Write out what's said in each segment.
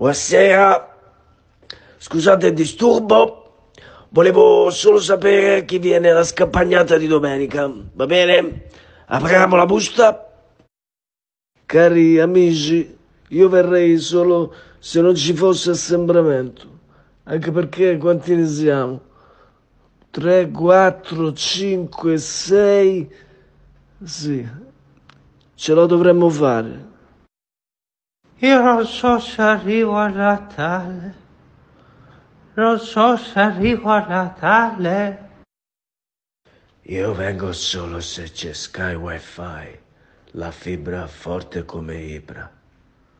Buonasera, scusate il disturbo, volevo solo sapere chi viene alla scampagnata di domenica, va bene? Apriamo la busta. Cari amici, io verrei solo se non ci fosse assembramento, anche perché quanti ne siamo? 3, 4, 5, 6, sì, ce lo dovremmo fare. Io non so se arrivo a Natale, non so se arrivo a Natale. Io vengo solo se c'è Sky Wi-Fi, la fibra forte come Ibra.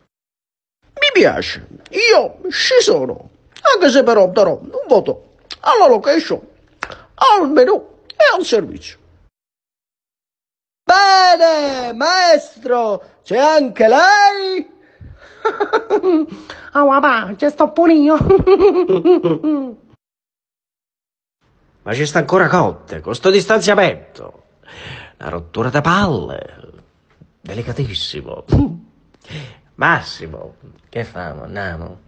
Mi piace, io ci sono, anche se però darò un voto alla location, al menù e al servizio. Bene, maestro, c'è anche lei? Ah, vabbè, ci sto pure io. Ma ci sta ancora cotte, con sto distanziamento. La rottura da palle. Delicatissimo. Massimo, che famo, andiamo?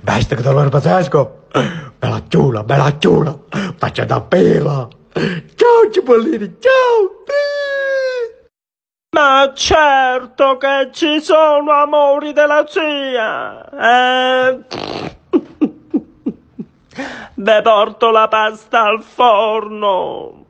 Bestia che dolore pazzesco! Bella ciula, bella ciula! Faccia da pela! Ciao cipollini, ciao! Ma certo che ci sono amori della zia! Eh... Ve porto la pasta al forno!